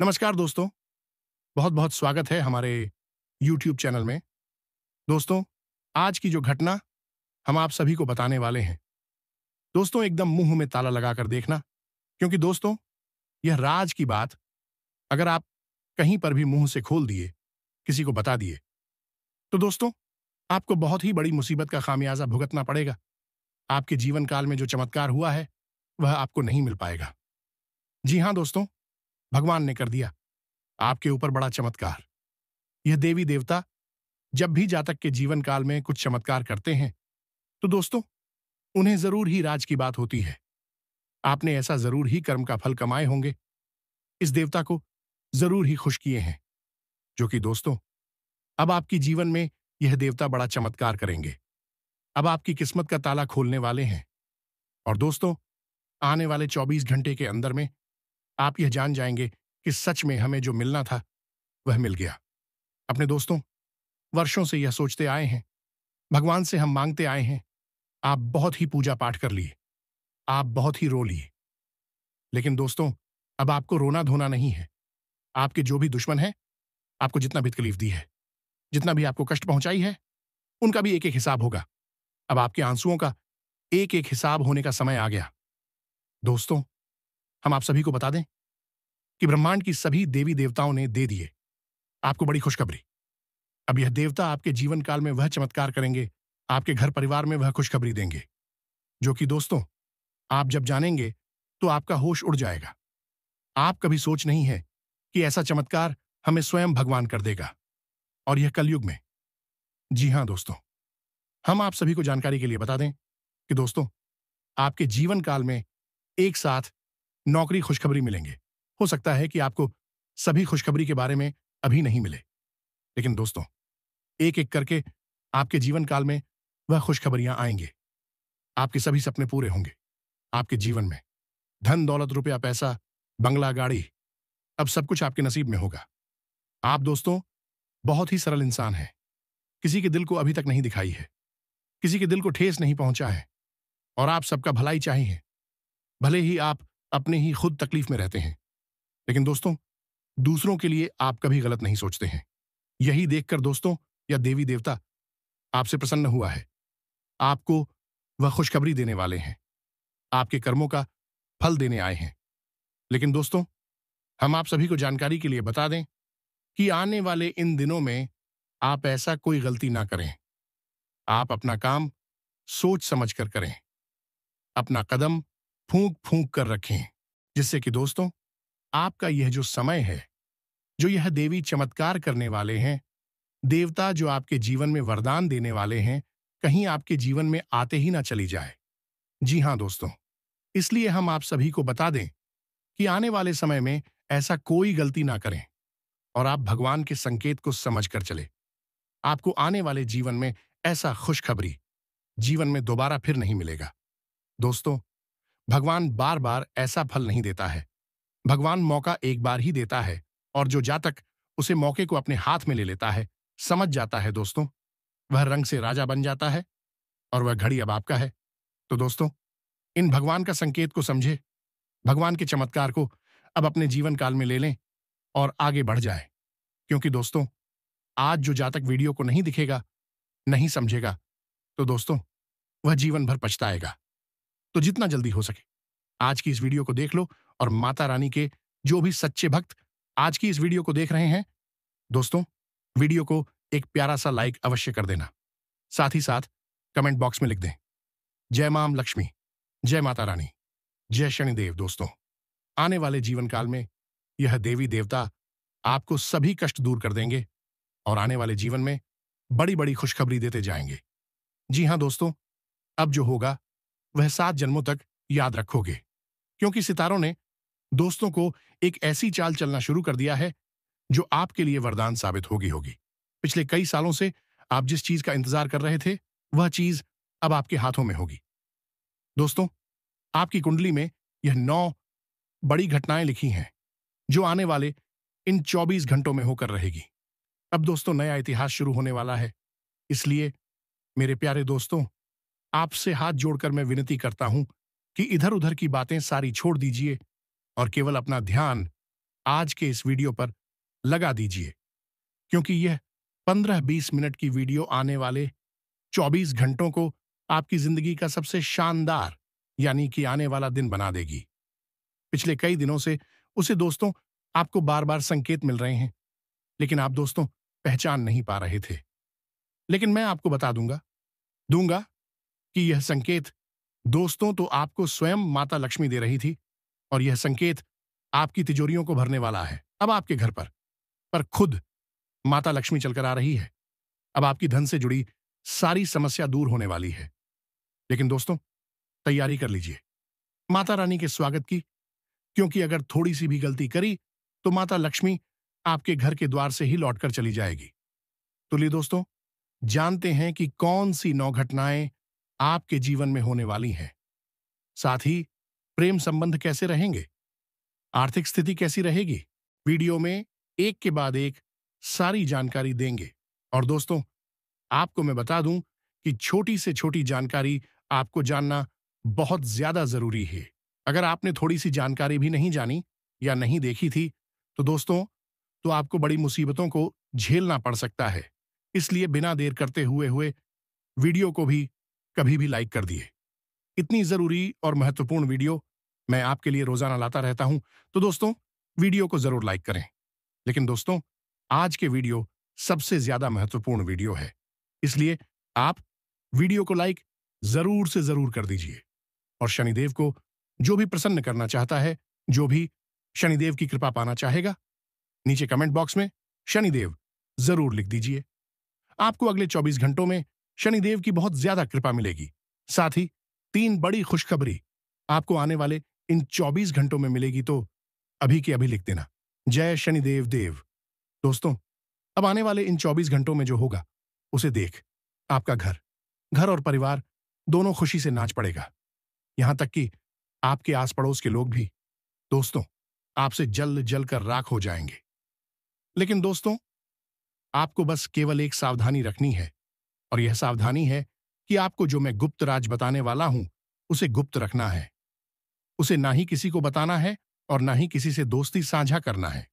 नमस्कार दोस्तों बहुत बहुत स्वागत है हमारे YouTube चैनल में दोस्तों आज की जो घटना हम आप सभी को बताने वाले हैं दोस्तों एकदम मुंह में ताला लगाकर देखना क्योंकि दोस्तों यह राज की बात अगर आप कहीं पर भी मुंह से खोल दिए किसी को बता दिए तो दोस्तों आपको बहुत ही बड़ी मुसीबत का खामियाजा भुगतना पड़ेगा आपके जीवन काल में जो चमत्कार हुआ है वह आपको नहीं मिल पाएगा जी हाँ दोस्तों भगवान ने कर दिया आपके ऊपर बड़ा चमत्कार यह देवी देवता जब भी जातक के जीवन काल में कुछ चमत्कार करते हैं तो दोस्तों उन्हें जरूर ही राज की बात होती है आपने ऐसा जरूर ही कर्म का फल कमाए होंगे इस देवता को जरूर ही खुश किए हैं जो कि दोस्तों अब आपकी जीवन में यह देवता बड़ा चमत्कार करेंगे अब आपकी किस्मत का ताला खोलने वाले हैं और दोस्तों आने वाले 24 घंटे के अंदर में आप यह जान जाएंगे कि सच में हमें जो मिलना था वह मिल गया अपने दोस्तों वर्षों से यह सोचते आए हैं भगवान से हम मांगते आए हैं आप बहुत ही पूजा पाठ कर लिए आप बहुत ही रो लिए लेकिन दोस्तों अब आपको रोना धोना नहीं है आपके जो भी दुश्मन हैं आपको जितना भी तकलीफ दी है जितना भी आपको कष्ट पहुंचाई है उनका भी एक एक हिसाब होगा अब आपके आंसुओं का एक एक हिसाब होने का समय आ गया दोस्तों हम आप सभी को बता दें कि ब्रह्मांड की सभी देवी देवताओं ने दे दिए आपको बड़ी खुशखबरी अब यह देवता आपके जीवन काल में वह चमत्कार करेंगे आपके घर परिवार में वह खुशखबरी देंगे जो कि दोस्तों आप जब जानेंगे तो आपका होश उड़ जाएगा आप कभी सोच नहीं है कि ऐसा चमत्कार हमें स्वयं भगवान कर देगा और यह कलयुग में जी हां दोस्तों हम आप सभी को जानकारी के लिए बता दें कि दोस्तों आपके जीवन काल में एक साथ नौकरी खुशखबरी मिलेंगे हो सकता है कि आपको सभी खुशखबरी के बारे में अभी नहीं मिले लेकिन दोस्तों एक एक करके आपके जीवन काल में वह खुशखबरियां आएंगे आपके सभी सपने पूरे होंगे आपके जीवन में धन दौलत रुपया पैसा बंगला गाड़ी अब सब कुछ आपके नसीब में होगा आप दोस्तों बहुत ही सरल इंसान हैं किसी के दिल को अभी तक नहीं दिखाई है किसी के दिल को ठेस नहीं पहुंचा है और आप सबका भलाई चाहिए भले ही आप अपने ही खुद तकलीफ में रहते हैं लेकिन दोस्तों दूसरों के लिए आप कभी गलत नहीं सोचते हैं यही देखकर दोस्तों या देवी देवता आपसे प्रसन्न हुआ है आपको वह खुशखबरी देने वाले हैं आपके कर्मों का फल देने आए हैं लेकिन दोस्तों हम आप सभी को जानकारी के लिए बता दें कि आने वाले इन दिनों में आप ऐसा कोई गलती ना करें आप अपना काम सोच समझ कर करें अपना कदम फूंक फूंक कर रखें जिससे कि दोस्तों आपका यह जो समय है जो यह देवी चमत्कार करने वाले हैं देवता जो आपके जीवन में वरदान देने वाले हैं कहीं आपके जीवन में आते ही ना चली जाए जी हाँ दोस्तों इसलिए हम आप सभी को बता दें कि आने वाले समय में ऐसा कोई गलती ना करें और आप भगवान के संकेत को समझ कर चले आपको आने वाले जीवन में ऐसा खुशखबरी जीवन में दोबारा फिर नहीं मिलेगा दोस्तों भगवान बार बार ऐसा फल नहीं देता है भगवान मौका एक बार ही देता है और जो जातक उसे मौके को अपने हाथ में ले लेता है समझ जाता है दोस्तों वह रंग से राजा बन जाता है और वह घड़ी अब आपका है तो दोस्तों इन भगवान का संकेत को समझे भगवान के चमत्कार को अब अपने जीवन काल में ले लें और आगे बढ़ जाए क्योंकि दोस्तों आज जो जातक वीडियो को नहीं दिखेगा नहीं समझेगा तो दोस्तों वह जीवन भर पछताएगा तो जितना जल्दी हो सके आज की इस वीडियो को देख लो और माता रानी के जो भी सच्चे भक्त आज की इस वीडियो को देख रहे हैं दोस्तों वीडियो को एक प्यारा सा लाइक अवश्य कर देना साथ ही साथ कमेंट बॉक्स में लिख दें जय माम लक्ष्मी जय माता रानी जय शनिदेव दोस्तों आने वाले जीवन काल में यह देवी देवता आपको सभी कष्ट दूर कर देंगे और आने वाले जीवन में बड़ी बड़ी खुशखबरी देते जाएंगे जी हाँ दोस्तों अब जो होगा वह सात जन्मों तक याद रखोगे क्योंकि सितारों ने दोस्तों को एक ऐसी चाल चलना शुरू कर दिया है जो आपके लिए वरदान साबित होगी होगी पिछले कई सालों से आप जिस चीज का इंतजार कर रहे थे वह चीज अब आपके हाथों में होगी दोस्तों आपकी कुंडली में यह नौ बड़ी घटनाएं लिखी हैं जो आने वाले इन 24 घंटों में होकर रहेगी अब दोस्तों नया इतिहास शुरू होने वाला है इसलिए मेरे प्यारे दोस्तों आपसे हाथ जोड़कर मैं विनती करता हूं कि इधर उधर की बातें सारी छोड़ दीजिए और केवल अपना ध्यान आज के इस वीडियो पर लगा दीजिए क्योंकि यह 15-20 मिनट की वीडियो आने वाले 24 घंटों को आपकी जिंदगी का सबसे शानदार यानी कि आने वाला दिन बना देगी पिछले कई दिनों से उसे दोस्तों आपको बार बार संकेत मिल रहे हैं लेकिन आप दोस्तों पहचान नहीं पा रहे थे लेकिन मैं आपको बता दूंगा दूंगा कि यह संकेत दोस्तों तो आपको स्वयं माता लक्ष्मी दे रही थी और यह संकेत आपकी तिजोरियों को भरने वाला है अब आपके घर पर पर खुद माता लक्ष्मी चलकर आ रही है अब आपकी धन से जुड़ी सारी समस्या दूर होने वाली है लेकिन दोस्तों तैयारी कर लीजिए माता रानी के स्वागत की क्योंकि अगर थोड़ी सी भी गलती करी तो माता लक्ष्मी आपके घर के द्वार से ही लौटकर चली जाएगी तो लिए दोस्तों जानते हैं कि कौन सी नौ घटनाएं आपके जीवन में होने वाली हैं साथ ही प्रेम संबंध कैसे रहेंगे आर्थिक स्थिति कैसी रहेगी वीडियो में एक के बाद एक सारी जानकारी देंगे और दोस्तों आपको मैं बता दूं कि छोटी से छोटी जानकारी आपको जानना बहुत ज्यादा जरूरी है अगर आपने थोड़ी सी जानकारी भी नहीं जानी या नहीं देखी थी तो दोस्तों तो आपको बड़ी मुसीबतों को झेलना पड़ सकता है इसलिए बिना देर करते हुए हुए वीडियो को भी कभी भी लाइक कर दिए इतनी ज़रूरी और महत्वपूर्ण वीडियो मैं आपके लिए रोज़ाना लाता रहता हूं तो दोस्तों वीडियो को ज़रूर लाइक करें लेकिन दोस्तों आज के वीडियो सबसे ज़्यादा महत्वपूर्ण वीडियो है इसलिए आप वीडियो को लाइक ज़रूर से ज़रूर कर दीजिए और शनिदेव को जो भी प्रसन्न करना चाहता है जो भी शनिदेव की कृपा पाना चाहेगा नीचे कमेंट बॉक्स में शनिदेव ज़रूर लिख दीजिए आपको अगले 24 घंटों में शनिदेव की बहुत ज्यादा कृपा मिलेगी साथ ही तीन बड़ी खुशखबरी आपको आने वाले इन 24 घंटों में मिलेगी तो अभी के अभी लिख देना जय शनिदेव देव दोस्तों अब आने वाले इन 24 घंटों में जो होगा उसे देख आपका घर घर और परिवार दोनों खुशी से नाच पड़ेगा यहां तक कि आपके आस पड़ोस के लोग भी दोस्तों आपसे जल जल कर राख हो जाएंगे लेकिन दोस्तों आपको बस केवल एक सावधानी रखनी है और यह सावधानी है कि आपको जो मैं गुप्त राज बताने वाला हूं उसे गुप्त रखना है उसे ना ही किसी को बताना है और ना ही किसी से दोस्ती साझा करना है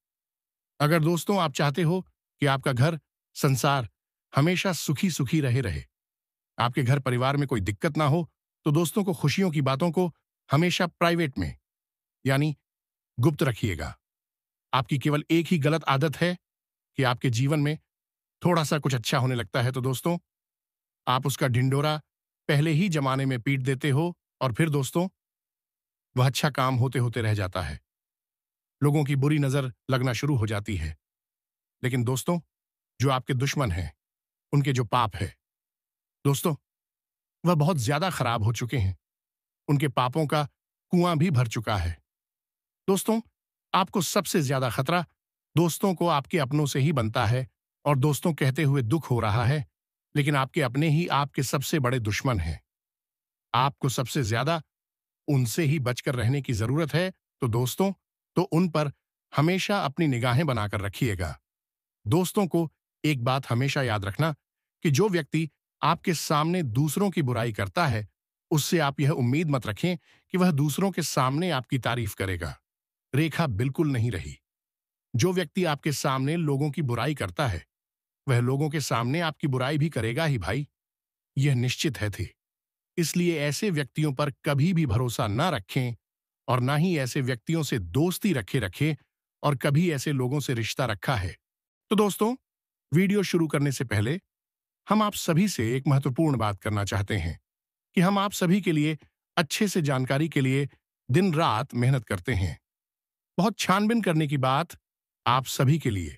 अगर दोस्तों आप चाहते हो कि आपका घर संसार हमेशा सुखी सुखी रहे रहे आपके घर परिवार में कोई दिक्कत ना हो तो दोस्तों को खुशियों की बातों को हमेशा प्राइवेट में यानी गुप्त रखिएगा आपकी केवल एक ही गलत आदत है कि आपके जीवन में थोड़ा सा कुछ अच्छा होने लगता है तो दोस्तों आप उसका ढिंडोरा पहले ही जमाने में पीट देते हो और फिर दोस्तों वह अच्छा काम होते होते रह जाता है लोगों की बुरी नजर लगना शुरू हो जाती है लेकिन दोस्तों जो आपके दुश्मन हैं उनके जो पाप है दोस्तों वह बहुत ज्यादा खराब हो चुके हैं उनके पापों का कुआं भी भर चुका है दोस्तों आपको सबसे ज्यादा खतरा दोस्तों को आपके अपनों से ही बनता है और दोस्तों कहते हुए दुख हो रहा है लेकिन आपके अपने ही आपके सबसे बड़े दुश्मन हैं आपको सबसे ज्यादा उनसे ही बचकर रहने की जरूरत है तो दोस्तों तो उन पर हमेशा अपनी निगाहें बनाकर रखिएगा दोस्तों को एक बात हमेशा याद रखना कि जो व्यक्ति आपके सामने दूसरों की बुराई करता है उससे आप यह उम्मीद मत रखें कि वह दूसरों के सामने आपकी तारीफ करेगा रेखा बिल्कुल नहीं रही जो व्यक्ति आपके सामने लोगों की बुराई करता है वह लोगों के सामने आपकी बुराई भी करेगा ही भाई यह निश्चित है थे इसलिए ऐसे व्यक्तियों पर कभी भी भरोसा न रखें और ना ही ऐसे व्यक्तियों से दोस्ती रखे रखें और कभी ऐसे लोगों से रिश्ता रखा है तो दोस्तों वीडियो शुरू करने से पहले हम आप सभी से एक महत्वपूर्ण बात करना चाहते हैं कि हम आप सभी के लिए अच्छे से जानकारी के लिए दिन रात मेहनत करते हैं बहुत छानबीन करने की बात आप सभी के लिए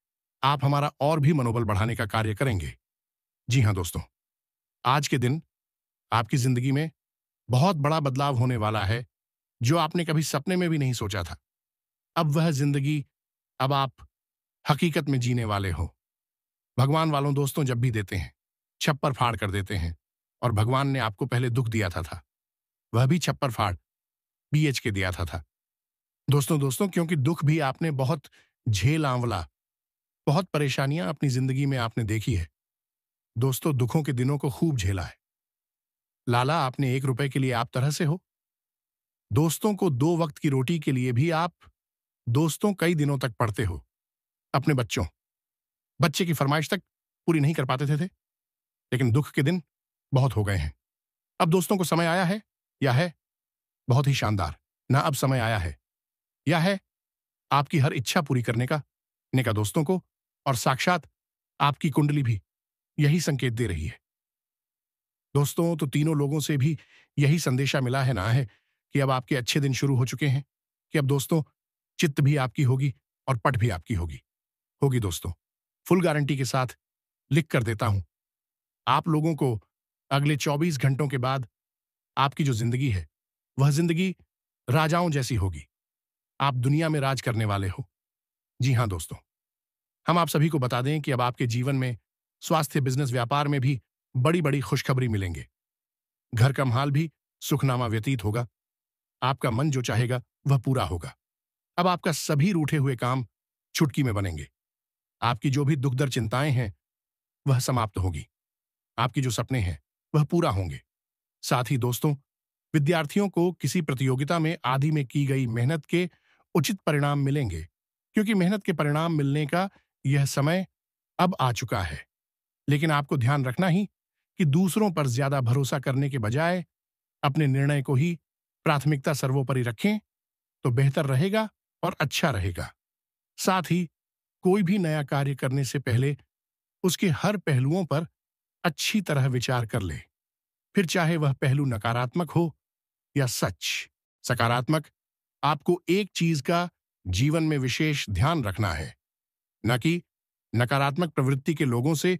आप हमारा और भी मनोबल बढ़ाने का कार्य करेंगे जी हाँ दोस्तों आज के दिन आपकी जिंदगी में बहुत बड़ा बदलाव होने वाला है जो आपने कभी सपने में भी नहीं सोचा था अब वह जिंदगी अब आप हकीकत में जीने वाले हो भगवान वालों दोस्तों जब भी देते हैं छप्पर फाड़ कर देते हैं और भगवान ने आपको पहले दुख दिया था था वह भी छप्पर फाड़ बी के दिया था था दोस्तों दोस्तों क्योंकि दुख भी आपने बहुत झेल आंवला बहुत परेशानियां अपनी जिंदगी में आपने देखी है दोस्तों दुखों के दिनों को खूब झेला है लाला आपने एक रुपए के लिए आप तरह से हो दोस्तों को दो वक्त की रोटी के लिए भी आप दोस्तों कई दिनों तक पढ़ते हो अपने बच्चों बच्चे की फरमाइश तक पूरी नहीं कर पाते थे, थे लेकिन दुख के दिन बहुत हो गए हैं अब दोस्तों को समय आया है या है बहुत ही शानदार ना अब समय आया है या है आपकी हर इच्छा पूरी करने का ने का दोस्तों को और साक्षात आपकी कुंडली भी यही संकेत दे रही है दोस्तों तो तीनों लोगों से भी यही संदेशा मिला है ना है कि अब आपके अच्छे दिन शुरू हो चुके हैं कि अब दोस्तों चित्त भी आपकी होगी और पट भी आपकी होगी होगी दोस्तों फुल गारंटी के साथ लिख कर देता हूं आप लोगों को अगले 24 घंटों के बाद आपकी जो जिंदगी है वह जिंदगी राजाओं जैसी होगी आप दुनिया में राज करने वाले हो जी हाँ दोस्तों हम आप सभी को बता दें कि अब आपके जीवन में स्वास्थ्य बिजनेस व्यापार में भी बड़ी बड़ी खुशखबरी मिलेंगे घर का माल भी सुखनामा व्यतीत होगा आपका मन जो चाहेगा वह पूरा होगा अब आपका सभी रूठे हुए काम छुटकी में बनेंगे आपकी जो भी दुखदर चिंताएं हैं वह समाप्त होगी आपके जो सपने हैं वह पूरा होंगे साथ ही दोस्तों विद्यार्थियों को किसी प्रतियोगिता में आदि में की गई मेहनत के उचित परिणाम मिलेंगे क्योंकि मेहनत के परिणाम मिलने का यह समय अब आ चुका है लेकिन आपको ध्यान रखना ही कि दूसरों पर ज्यादा भरोसा करने के बजाय अपने निर्णय को ही प्राथमिकता सर्वोपरि रखें तो बेहतर रहेगा और अच्छा रहेगा साथ ही कोई भी नया कार्य करने से पहले उसके हर पहलुओं पर अच्छी तरह विचार कर ले फिर चाहे वह पहलू नकारात्मक हो या सच सकारात्मक आपको एक चीज का जीवन में विशेष ध्यान रखना है न कि नकारात्मक प्रवृत्ति के लोगों से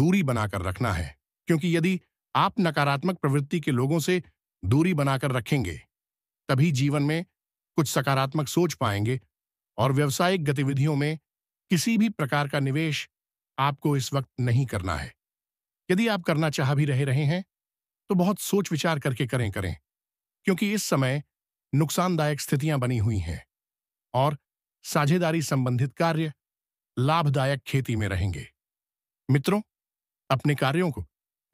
दूरी बनाकर रखना है क्योंकि यदि आप नकारात्मक प्रवृत्ति के लोगों से दूरी बनाकर रखेंगे तभी जीवन में कुछ सकारात्मक सोच पाएंगे और व्यवसायिक गतिविधियों में किसी भी प्रकार का निवेश आपको इस वक्त नहीं करना है यदि आप करना चाह भी रहे रहे हैं तो बहुत सोच विचार करके करें करें क्योंकि इस समय नुकसानदायक स्थितियां बनी हुई हैं और साझेदारी संबंधित कार्य लाभदायक खेती में रहेंगे मित्रों अपने कार्यों को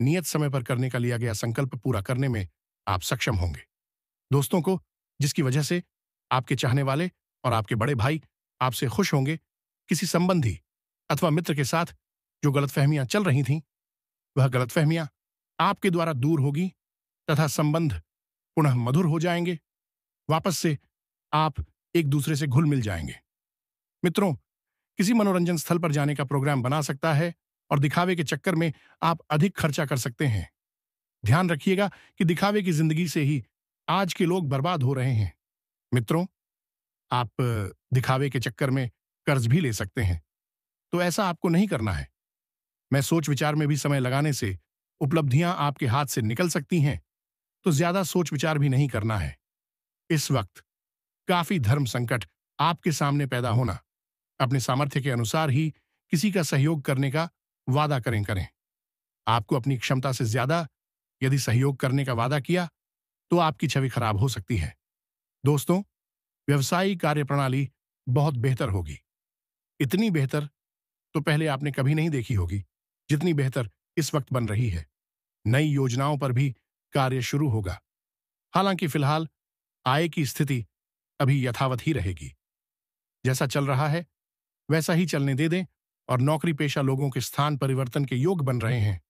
नियत समय पर करने का लिया गया संकल्प पूरा करने में आप सक्षम होंगे दोस्तों को जिसकी वजह से आपके चाहने वाले और आपके बड़े भाई आपसे खुश होंगे किसी संबंधी अथवा मित्र के साथ जो गलतफहमियां चल रही थीं वह गलतफहमियां आपके द्वारा दूर होगी तथा संबंध पुनः मधुर हो जाएंगे वापस से आप एक दूसरे से घुल मिल जाएंगे मित्रों किसी मनोरंजन स्थल पर जाने का प्रोग्राम बना सकता है और दिखावे के चक्कर में आप अधिक खर्चा कर सकते हैं ध्यान रखिएगा कि दिखावे की जिंदगी से ही आज के लोग बर्बाद हो रहे हैं मित्रों आप दिखावे के चक्कर में कर्ज भी ले सकते हैं तो ऐसा आपको नहीं करना है मैं सोच विचार में भी समय लगाने से उपलब्धियां आपके हाथ से निकल सकती हैं तो ज्यादा सोच विचार भी नहीं करना है इस वक्त काफी धर्म संकट आपके सामने पैदा होना अपने सामर्थ्य के अनुसार ही किसी का सहयोग करने का वादा करें करें आपको अपनी क्षमता से ज्यादा यदि सहयोग करने का वादा किया तो आपकी छवि खराब हो सकती है दोस्तों व्यवसायी कार्यप्रणाली बहुत बेहतर होगी इतनी बेहतर तो पहले आपने कभी नहीं देखी होगी जितनी बेहतर इस वक्त बन रही है नई योजनाओं पर भी कार्य शुरू होगा हालांकि फिलहाल आय की स्थिति अभी यथावत ही रहेगी जैसा चल रहा है वैसा ही चलने दे दें और नौकरी पेशा लोगों के स्थान परिवर्तन के योग बन रहे हैं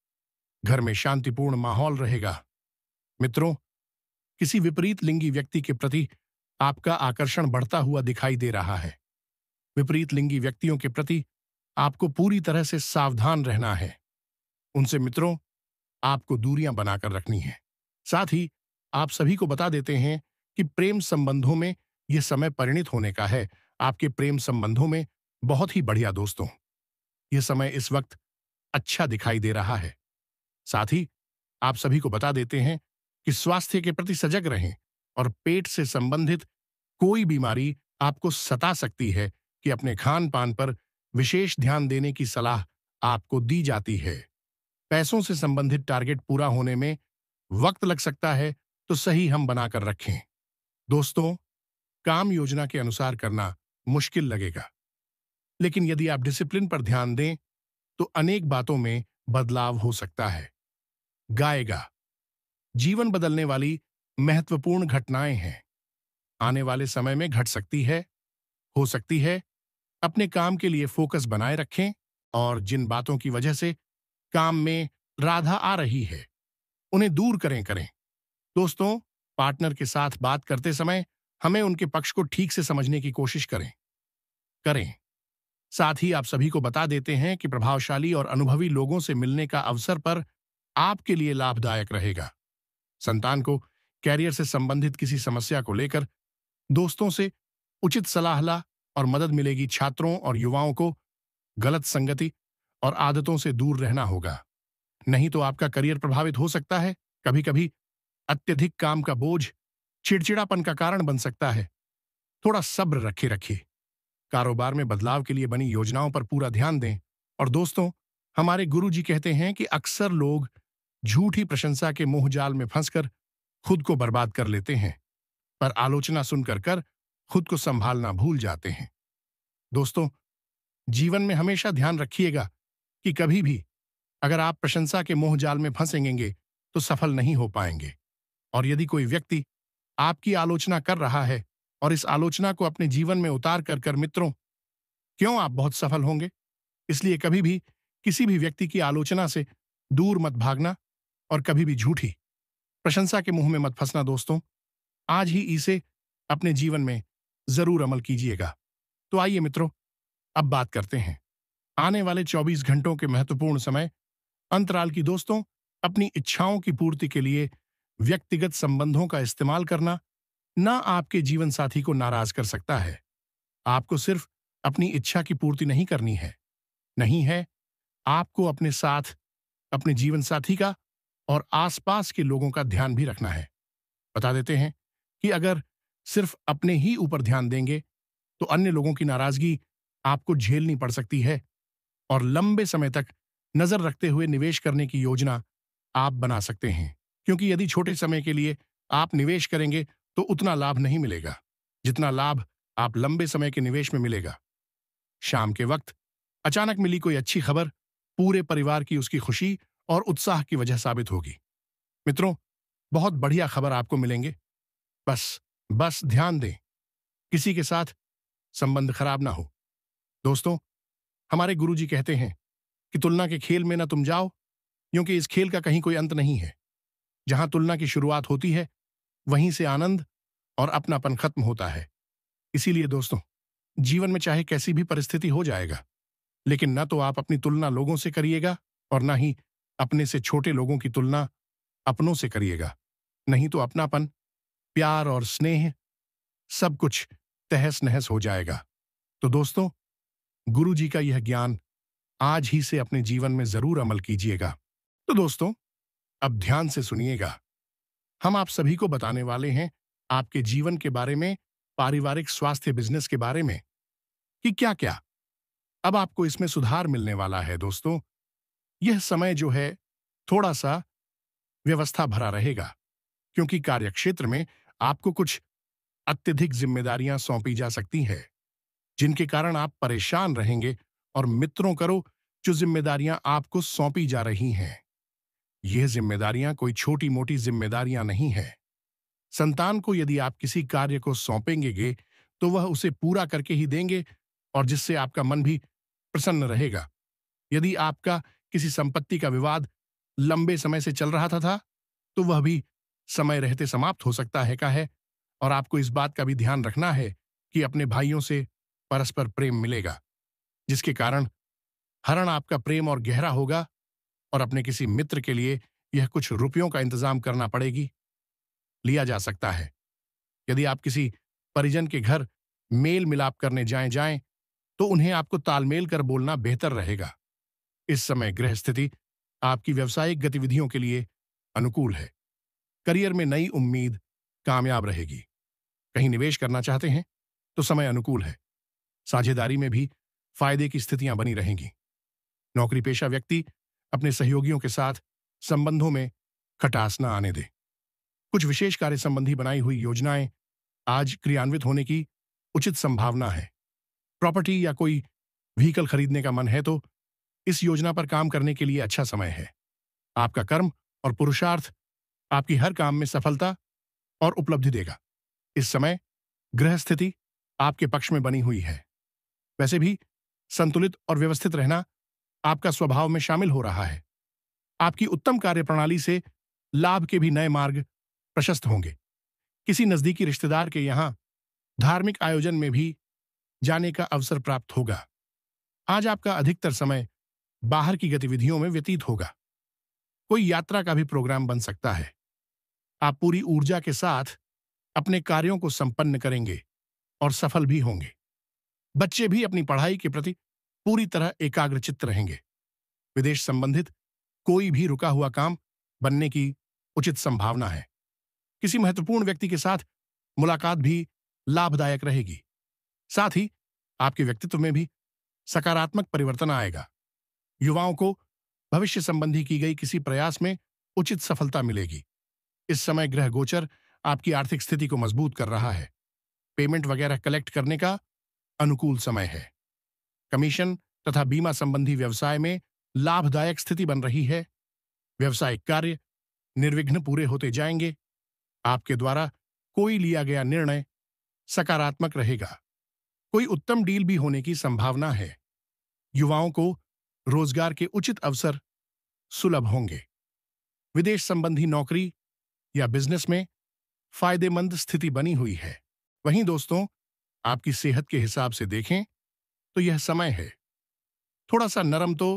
घर में शांतिपूर्ण माहौल रहेगा मित्रों किसी विपरीत लिंगी व्यक्ति के प्रति आपका आकर्षण बढ़ता हुआ दिखाई दे रहा है विपरीत लिंगी व्यक्तियों के प्रति आपको पूरी तरह से सावधान रहना है उनसे मित्रों आपको दूरियां बनाकर रखनी है साथ ही आप सभी को बता देते हैं कि प्रेम संबंधों में यह समय परिणित होने का है आपके प्रेम संबंधों में बहुत ही बढ़िया दोस्तों यह समय इस वक्त अच्छा दिखाई दे रहा है साथ ही आप सभी को बता देते हैं कि स्वास्थ्य के प्रति सजग रहें और पेट से संबंधित कोई बीमारी आपको सता सकती है कि अपने खान पान पर विशेष ध्यान देने की सलाह आपको दी जाती है पैसों से संबंधित टारगेट पूरा होने में वक्त लग सकता है तो सही हम बनाकर रखें दोस्तों काम योजना के अनुसार करना मुश्किल लगेगा लेकिन यदि आप डिसिप्लिन पर ध्यान दें तो अनेक बातों में बदलाव हो सकता है गाएगा जीवन बदलने वाली महत्वपूर्ण घटनाएं हैं आने वाले समय में घट सकती है हो सकती है अपने काम के लिए फोकस बनाए रखें और जिन बातों की वजह से काम में राधा आ रही है उन्हें दूर करें करें दोस्तों पार्टनर के साथ बात करते समय हमें उनके पक्ष को ठीक से समझने की कोशिश करें करें साथ ही आप सभी को बता देते हैं कि प्रभावशाली और अनुभवी लोगों से मिलने का अवसर पर आपके लिए लाभदायक रहेगा संतान को कैरियर से संबंधित किसी समस्या को लेकर दोस्तों से उचित सलाहला और मदद मिलेगी छात्रों और युवाओं को गलत संगति और आदतों से दूर रहना होगा नहीं तो आपका करियर प्रभावित हो सकता है कभी कभी अत्यधिक काम का बोझ चिड़चिड़ापन का कारण बन सकता है थोड़ा सब्र रखे रखिए कारोबार में बदलाव के लिए बनी योजनाओं पर पूरा ध्यान दें और दोस्तों हमारे गुरु जी कहते हैं कि अक्सर लोग झूठी प्रशंसा के मोहजाल में फंसकर खुद को बर्बाद कर लेते हैं पर आलोचना सुनकर कर खुद को संभालना भूल जाते हैं दोस्तों जीवन में हमेशा ध्यान रखिएगा कि कभी भी अगर आप प्रशंसा के मोहजाल में फंसेंगे तो सफल नहीं हो पाएंगे और यदि कोई व्यक्ति आपकी आलोचना कर रहा है और इस आलोचना को अपने जीवन में उतार कर कर मित्रों क्यों आप बहुत सफल होंगे इसलिए कभी भी किसी भी व्यक्ति की आलोचना से दूर मत भागना और कभी भी झूठी प्रशंसा के मुंह में मत फंसना दोस्तों आज ही इसे अपने जीवन में जरूर अमल कीजिएगा तो आइए मित्रों अब बात करते हैं आने वाले 24 घंटों के महत्वपूर्ण समय अंतराल की दोस्तों अपनी इच्छाओं की पूर्ति के लिए व्यक्तिगत संबंधों का इस्तेमाल करना ना आपके जीवन साथी को नाराज कर सकता है आपको सिर्फ अपनी इच्छा की पूर्ति नहीं करनी है नहीं है आपको अपने साथ अपने जीवन साथी का और आसपास के लोगों का ध्यान भी रखना है बता देते हैं कि अगर सिर्फ अपने ही ऊपर ध्यान देंगे तो अन्य लोगों की नाराजगी आपको झेलनी पड़ सकती है और लंबे समय तक नजर रखते हुए निवेश करने की योजना आप बना सकते हैं क्योंकि यदि छोटे समय के लिए आप निवेश करेंगे तो उतना लाभ नहीं मिलेगा जितना लाभ आप लंबे समय के निवेश में मिलेगा शाम के वक्त अचानक मिली कोई अच्छी खबर पूरे परिवार की उसकी खुशी और उत्साह की वजह साबित होगी मित्रों बहुत बढ़िया खबर आपको मिलेंगे बस बस ध्यान दें किसी के साथ संबंध खराब ना हो दोस्तों हमारे गुरुजी कहते हैं कि तुलना के खेल में ना तुम जाओ क्योंकि इस खेल का कहीं कोई अंत नहीं है जहां तुलना की शुरुआत होती है वहीं से आनंद और अपनापन खत्म होता है इसीलिए दोस्तों जीवन में चाहे कैसी भी परिस्थिति हो जाएगा लेकिन न तो आप अपनी तुलना लोगों से करिएगा और न ही अपने से छोटे लोगों की तुलना अपनों से करिएगा नहीं तो अपनापन प्यार और स्नेह सब कुछ तहस नहस हो जाएगा तो दोस्तों गुरु जी का यह ज्ञान आज ही से अपने जीवन में जरूर अमल कीजिएगा तो दोस्तों अब ध्यान से सुनिएगा हम आप सभी को बताने वाले हैं आपके जीवन के बारे में पारिवारिक स्वास्थ्य बिजनेस के बारे में कि क्या क्या अब आपको इसमें सुधार मिलने वाला है दोस्तों यह समय जो है थोड़ा सा व्यवस्था भरा रहेगा क्योंकि कार्यक्षेत्र में आपको कुछ अत्यधिक जिम्मेदारियां सौंपी जा सकती है जिनके कारण आप परेशान रहेंगे और मित्रों करो जो जिम्मेदारियां आपको सौंपी जा रही हैं यह जिम्मेदारियां कोई छोटी मोटी जिम्मेदारियां नहीं है संतान को यदि आप किसी कार्य को सौंपेंगे तो वह उसे पूरा करके ही देंगे और जिससे आपका मन भी प्रसन्न रहेगा यदि आपका किसी संपत्ति का विवाद लंबे समय से चल रहा था, था तो वह भी समय रहते समाप्त हो सकता है का है और आपको इस बात का भी ध्यान रखना है कि अपने भाइयों से परस्पर प्रेम मिलेगा जिसके कारण हरण आपका प्रेम और गहरा होगा और अपने किसी मित्र के लिए यह कुछ रुपयों का इंतजाम करना पड़ेगी लिया जा सकता है यदि आप किसी परिजन के घर मेल मिलाप करने जाएं जाएं तो उन्हें आपको तालमेल कर बोलना बेहतर रहेगा इस समय गृह स्थिति आपकी व्यवसायिक गतिविधियों के लिए अनुकूल है करियर में नई उम्मीद कामयाब रहेगी कहीं निवेश करना चाहते हैं तो समय अनुकूल है साझेदारी में भी फायदे की स्थितियां बनी रहेंगी नौकरी पेशा व्यक्ति अपने सहयोगियों के साथ संबंधों में खटास न आने दे कुछ विशेष कार्य संबंधी बनाई हुई योजनाएं आज क्रियान्वित होने की उचित संभावना है प्रॉपर्टी या कोई व्हीकल खरीदने का मन है तो इस योजना पर काम करने के लिए अच्छा समय है आपका कर्म और पुरुषार्थ आपकी हर काम में सफलता और उपलब्धि देगा इस समय ग्रह स्थिति आपके पक्ष में बनी हुई है वैसे भी संतुलित और व्यवस्थित रहना आपका स्वभाव में शामिल हो रहा है आपकी उत्तम कार्यप्रणाली से लाभ के भी नए मार्ग प्रशस्त होंगे किसी नजदीकी रिश्तेदार के यहां धार्मिक आयोजन में भी जाने का अवसर प्राप्त होगा आज आपका अधिकतर समय बाहर की गतिविधियों में व्यतीत होगा कोई यात्रा का भी प्रोग्राम बन सकता है आप पूरी ऊर्जा के साथ अपने कार्यों को संपन्न करेंगे और सफल भी होंगे बच्चे भी अपनी पढ़ाई के प्रति पूरी तरह एकाग्रचित रहेंगे विदेश संबंधित कोई भी रुका हुआ काम बनने की उचित संभावना है किसी महत्वपूर्ण व्यक्ति के साथ मुलाकात भी लाभदायक रहेगी साथ ही आपके व्यक्तित्व में भी सकारात्मक परिवर्तन आएगा युवाओं को भविष्य संबंधी की गई किसी प्रयास में उचित सफलता मिलेगी इस समय ग्रह गोचर आपकी आर्थिक स्थिति को मजबूत कर रहा है पेमेंट वगैरह कलेक्ट करने का अनुकूल समय है कमीशन तथा बीमा संबंधी व्यवसाय में लाभदायक स्थिति बन रही है व्यवसायिक कार्य निर्विघ्न पूरे होते जाएंगे आपके द्वारा कोई लिया गया निर्णय सकारात्मक रहेगा कोई उत्तम डील भी होने की संभावना है युवाओं को रोजगार के उचित अवसर सुलभ होंगे विदेश संबंधी नौकरी या बिजनेस में फायदेमंद स्थिति बनी हुई है वहीं दोस्तों आपकी सेहत के हिसाब से देखें तो यह समय है थोड़ा सा नरम तो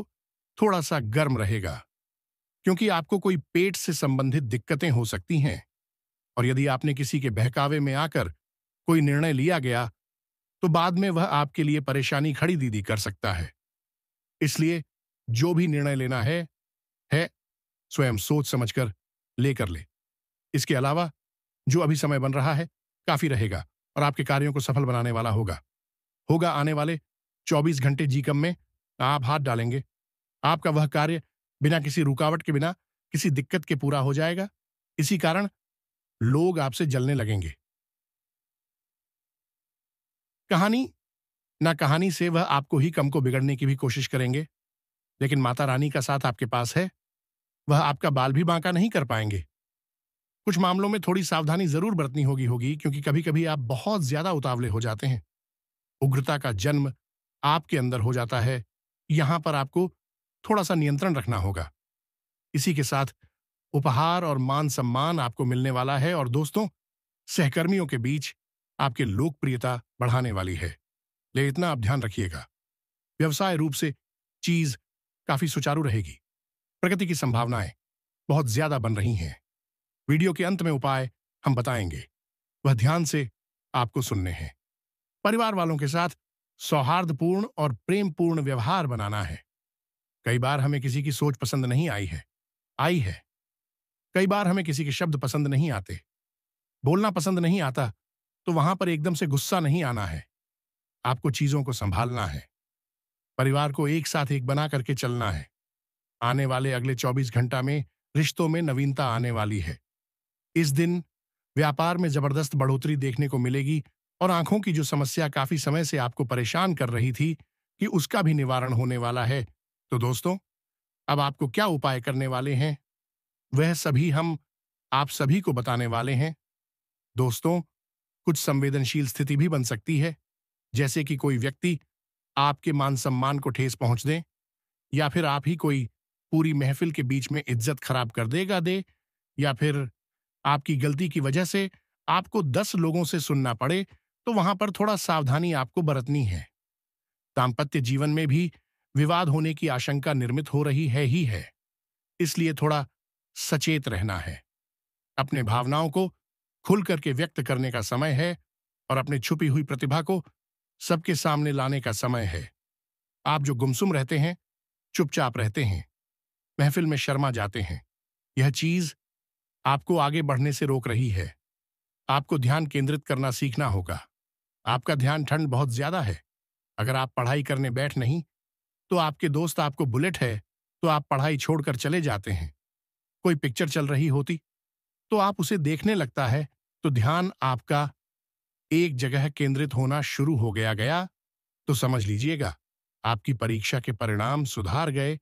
थोड़ा सा गर्म रहेगा क्योंकि आपको कोई पेट से संबंधित दिक्कतें हो सकती हैं और यदि आपने किसी के बहकावे में आकर कोई निर्णय लिया गया तो बाद में वह आपके लिए परेशानी खड़ी दीदी कर सकता है इसलिए जो भी निर्णय लेना है है स्वयं सोच समझकर लेकर ले इसके अलावा जो अभी समय बन रहा है काफी रहेगा और आपके कार्यों को सफल बनाने वाला होगा होगा आने वाले चौबीस घंटे जीकम में आप हाथ डालेंगे आपका वह कार्य बिना किसी रुकावट के बिना किसी दिक्कत के पूरा हो जाएगा इसी कारण लोग आपसे जलने लगेंगे कहानी ना कहानी से वह आपको ही कम को बिगड़ने की भी कोशिश करेंगे लेकिन माता रानी का साथ आपके पास है वह आपका बाल भी बांका नहीं कर पाएंगे कुछ मामलों में थोड़ी सावधानी जरूर बरतनी होगी होगी क्योंकि कभी कभी आप बहुत ज्यादा उतावले हो जाते हैं उग्रता का जन्म आपके अंदर हो जाता है यहां पर आपको थोड़ा सा नियंत्रण रखना होगा इसी के साथ उपहार और मान सम्मान आपको मिलने वाला है और दोस्तों सहकर्मियों के बीच आपके लोकप्रियता बढ़ाने वाली है ले इतना आप ध्यान रखिएगा व्यवसाय रूप से चीज काफी सुचारू रहेगी प्रगति की संभावनाएं बहुत ज्यादा बन रही हैं वीडियो के अंत में उपाय हम बताएंगे वह ध्यान से आपको सुनने हैं परिवार वालों के साथ सौहार्दपूर्ण और प्रेमपूर्ण व्यवहार बनाना है कई बार हमें किसी की सोच पसंद नहीं आई है आई है कई बार हमें किसी के शब्द पसंद नहीं आते बोलना पसंद नहीं आता तो वहां पर एकदम से गुस्सा नहीं आना है आपको चीजों को संभालना है परिवार को एक साथ एक बना करके चलना है आने वाले अगले 24 घंटा में रिश्तों में नवीनता आने वाली है इस दिन व्यापार में जबरदस्त बढ़ोतरी देखने को मिलेगी और आंखों की जो समस्या काफी समय से आपको परेशान कर रही थी कि उसका भी निवारण होने वाला है तो दोस्तों अब आपको क्या उपाय करने वाले हैं वह सभी हम आप सभी को बताने वाले हैं दोस्तों कुछ संवेदनशील स्थिति भी बन सकती है जैसे कि कोई व्यक्ति आपके मान सम्मान को ठेस पहुंच दे या फिर आप ही कोई पूरी महफिल के बीच में इज्जत खराब कर देगा दे या फिर आपकी गलती की वजह से आपको दस लोगों से सुनना पड़े तो वहां पर थोड़ा सावधानी आपको बरतनी है दाम्पत्य जीवन में भी विवाद होने की आशंका निर्मित हो रही है ही है इसलिए थोड़ा सचेत रहना है अपने भावनाओं को खुल करके व्यक्त करने का समय है और अपने छुपी हुई प्रतिभा को सबके सामने लाने का समय है आप जो गुमसुम रहते हैं चुपचाप रहते हैं महफिल में शर्मा जाते हैं यह चीज आपको आगे बढ़ने से रोक रही है आपको ध्यान केंद्रित करना सीखना होगा आपका ध्यान ठंड बहुत ज्यादा है अगर आप पढ़ाई करने बैठ नहीं तो आपके दोस्त आपको बुलेट है तो आप पढ़ाई छोड़कर चले जाते हैं कोई पिक्चर चल रही होती तो आप उसे देखने लगता है तो ध्यान आपका एक जगह केंद्रित होना शुरू हो गया गया तो समझ लीजिएगा आपकी परीक्षा के परिणाम सुधार गए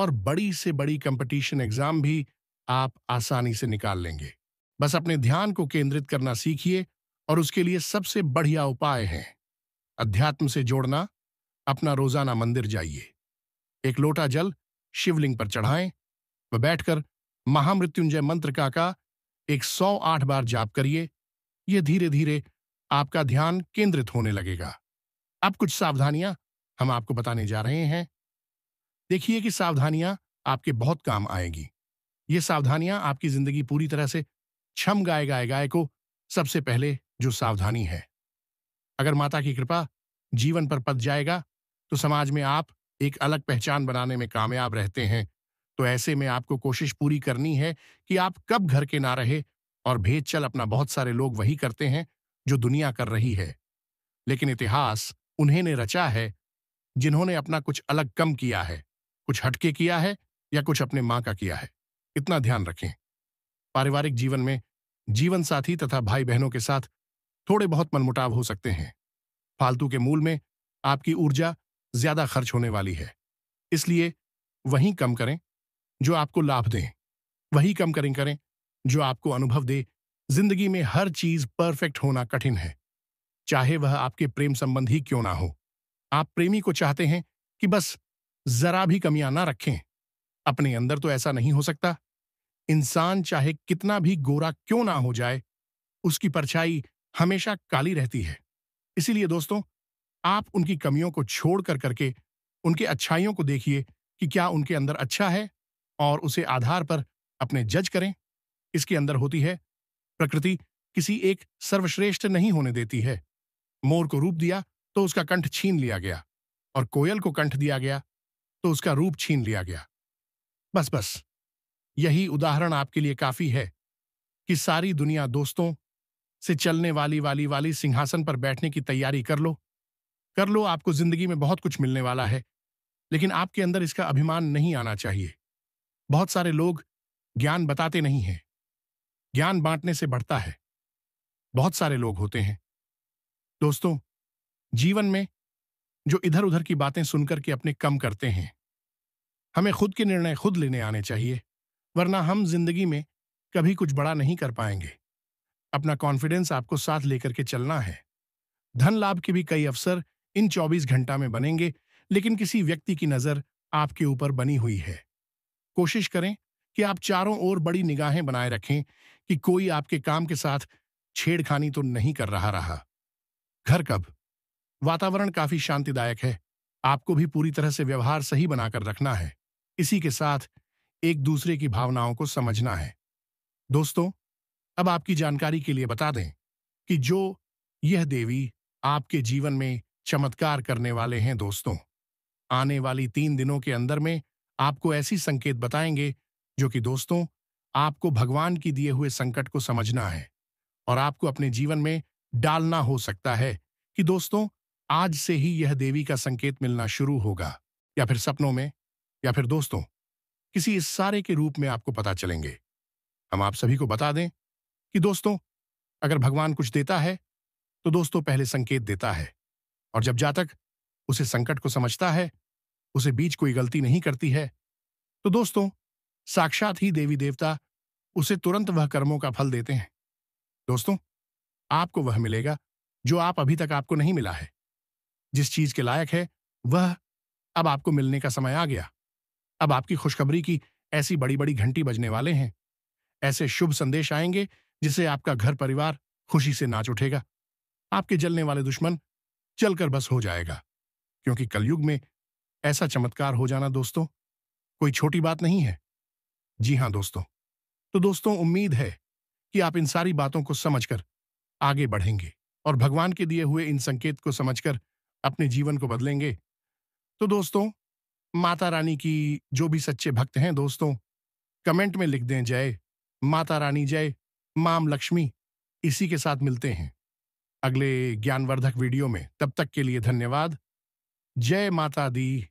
और बड़ी से बड़ी कंपटीशन एग्जाम भी आप आसानी से निकाल लेंगे बस अपने ध्यान को केंद्रित करना सीखिए और उसके लिए सबसे बढ़िया उपाय है अध्यात्म से जोड़ना अपना रोजाना मंदिर जाइए एक लोटा जल शिवलिंग पर चढ़ाएं व बैठकर महामृत्युंजय मंत्र का का एक सौ आठ बार जाप करिए यह धीरे धीरे आपका ध्यान केंद्रित होने लगेगा अब कुछ सावधानियां हम आपको बताने जा रहे हैं देखिए कि सावधानियां आपके बहुत काम आएगी ये सावधानियां आपकी जिंदगी पूरी तरह से छम गाय गाय गाय को सबसे पहले जो सावधानी है अगर माता की कृपा जीवन पर पत जाएगा तो समाज में आप एक अलग पहचान बनाने में कामयाब रहते हैं तो ऐसे में आपको कोशिश पूरी करनी है कि आप कब घर के ना रहे और भेद चल अपना बहुत सारे लोग वही करते हैं जो दुनिया कर रही है लेकिन इतिहास उन्हें ने रचा है जिन्होंने अपना कुछ अलग कम किया है कुछ हटके किया है या कुछ अपने मां का किया है इतना ध्यान रखें पारिवारिक जीवन में जीवन साथी तथा भाई बहनों के साथ थोड़े बहुत मनमुटाव हो सकते हैं फालतू के मूल में आपकी ऊर्जा ज्यादा खर्च होने वाली है इसलिए वही कम करें जो आपको लाभ दें वही कम करें करें जो आपको अनुभव दे जिंदगी में हर चीज परफेक्ट होना कठिन है चाहे वह आपके प्रेम संबंधी क्यों ना हो आप प्रेमी को चाहते हैं कि बस जरा भी कमियां ना रखें अपने अंदर तो ऐसा नहीं हो सकता इंसान चाहे कितना भी गोरा क्यों ना हो जाए उसकी परछाई हमेशा काली रहती है इसीलिए दोस्तों आप उनकी कमियों को छोड़ कर करके उनके अच्छाइयों को देखिए कि क्या उनके अंदर अच्छा है और उसे आधार पर अपने जज करें इसके अंदर होती है प्रकृति किसी एक सर्वश्रेष्ठ नहीं होने देती है मोर को रूप दिया तो उसका कंठ छीन लिया गया और कोयल को कंठ दिया गया तो उसका रूप छीन लिया गया बस बस यही उदाहरण आपके लिए काफी है कि सारी दुनिया दोस्तों से चलने वाली वाली वाली सिंहासन पर बैठने की तैयारी कर लो कर लो आपको जिंदगी में बहुत कुछ मिलने वाला है लेकिन आपके अंदर इसका अभिमान नहीं आना चाहिए बहुत सारे लोग ज्ञान बताते नहीं हैं ज्ञान बांटने से बढ़ता है बहुत सारे लोग होते हैं दोस्तों जीवन में जो इधर उधर की बातें सुनकर के अपने कम करते हैं हमें खुद के निर्णय खुद लेने आने चाहिए वरना हम जिंदगी में कभी कुछ बड़ा नहीं कर पाएंगे अपना कॉन्फिडेंस आपको साथ लेकर के चलना है धन लाभ के भी कई अवसर इन 24 घंटा में बनेंगे लेकिन किसी व्यक्ति की नजर आपके ऊपर बनी हुई है कोशिश करें कि आप चारों ओर बड़ी निगाहें बनाए रखें कि कोई आपके काम के साथ छेड़खानी तो नहीं कर रहा रहा घर कब वातावरण काफी शांतिदायक है आपको भी पूरी तरह से व्यवहार सही बनाकर रखना है इसी के साथ एक दूसरे की भावनाओं को समझना है दोस्तों अब आपकी जानकारी के लिए बता दें कि जो यह देवी आपके जीवन में चमत्कार करने वाले हैं दोस्तों आने वाली तीन दिनों के अंदर में आपको ऐसी संकेत बताएंगे जो कि दोस्तों आपको भगवान की दिए हुए संकट को समझना है और आपको अपने जीवन में डालना हो सकता है कि दोस्तों आज से ही यह देवी का संकेत मिलना शुरू होगा या फिर सपनों में या फिर दोस्तों किसी इस सारे के रूप में आपको पता चलेंगे हम आप सभी को बता दें कि दोस्तों अगर भगवान कुछ देता है तो दोस्तों पहले संकेत देता है और जब जातक उसे संकट को समझता है उसे बीच कोई गलती नहीं करती है तो दोस्तों साक्षात ही देवी देवता उसे तुरंत वह कर्मों का फल देते हैं दोस्तों आपको वह मिलेगा जो आप अभी तक आपको नहीं मिला है जिस चीज के लायक है वह अब आपको मिलने का समय आ गया अब आपकी खुशखबरी की ऐसी बड़ी बड़ी घंटी बजने वाले हैं ऐसे शुभ संदेश आएंगे जिसे आपका घर परिवार खुशी से नाच उठेगा आपके जलने वाले दुश्मन चलकर बस हो जाएगा क्योंकि कलयुग में ऐसा चमत्कार हो जाना दोस्तों कोई छोटी बात नहीं है जी हां दोस्तों तो दोस्तों उम्मीद है कि आप इन सारी बातों को समझकर आगे बढ़ेंगे और भगवान के दिए हुए इन संकेत को समझकर अपने जीवन को बदलेंगे तो दोस्तों माता रानी की जो भी सच्चे भक्त हैं दोस्तों कमेंट में लिख दें जय माता रानी जय माम लक्ष्मी इसी के साथ मिलते हैं अगले ज्ञानवर्धक वीडियो में तब तक के लिए धन्यवाद जय माता दी